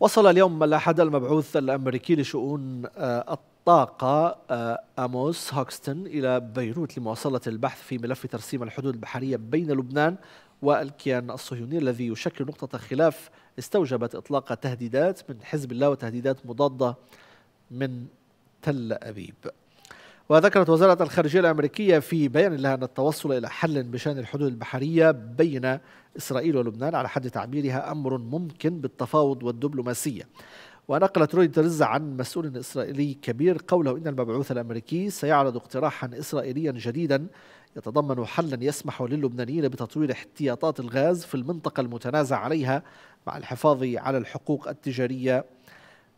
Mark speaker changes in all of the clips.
Speaker 1: وصل اليوم الأحد المبعوث الأمريكي لشؤون آه، الطاقة آه، أموس هوكستن إلى بيروت لمواصلة البحث في ملف ترسيم الحدود البحرية بين لبنان والكيان الصهيوني الذي يشكل نقطة خلاف استوجبت إطلاق تهديدات من حزب الله وتهديدات مضادة من تل أبيب وذكرت وزارة الخارجية الأمريكية في بيان لها أن التوصل إلى حل بشأن الحدود البحرية بين إسرائيل ولبنان على حد تعبيرها أمر ممكن بالتفاوض والدبلوماسية ونقلت رويترز عن مسؤول إسرائيلي كبير قوله إن المبعوث الأمريكي سيعرض اقتراحا إسرائيليا جديدا يتضمن حلا يسمح للبنانيين بتطوير احتياطات الغاز في المنطقة المتنازع عليها مع الحفاظ على الحقوق التجارية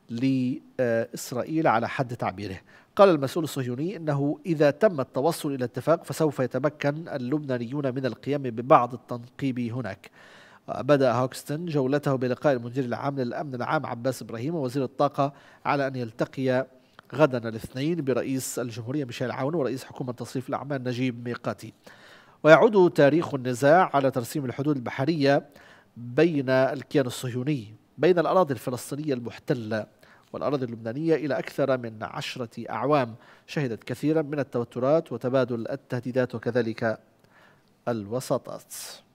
Speaker 1: لإسرائيل على حد تعبيره قال المسؤول الصهيوني انه اذا تم التوصل الى اتفاق فسوف يتمكن اللبنانيون من القيام ببعض التنقيب هناك. بدا هوكستن جولته بلقاء المدير العام للامن العام عباس ابراهيم ووزير الطاقه على ان يلتقي غدا الاثنين برئيس الجمهوريه ميشيل عون ورئيس حكومه تصريف الاعمال نجيب ميقاتي. ويعود تاريخ النزاع على ترسيم الحدود البحريه بين الكيان الصهيوني بين الاراضي الفلسطينيه المحتله والأراضي اللبنانية إلى أكثر من عشرة أعوام شهدت كثيرا من التوترات وتبادل التهديدات وكذلك الوساطات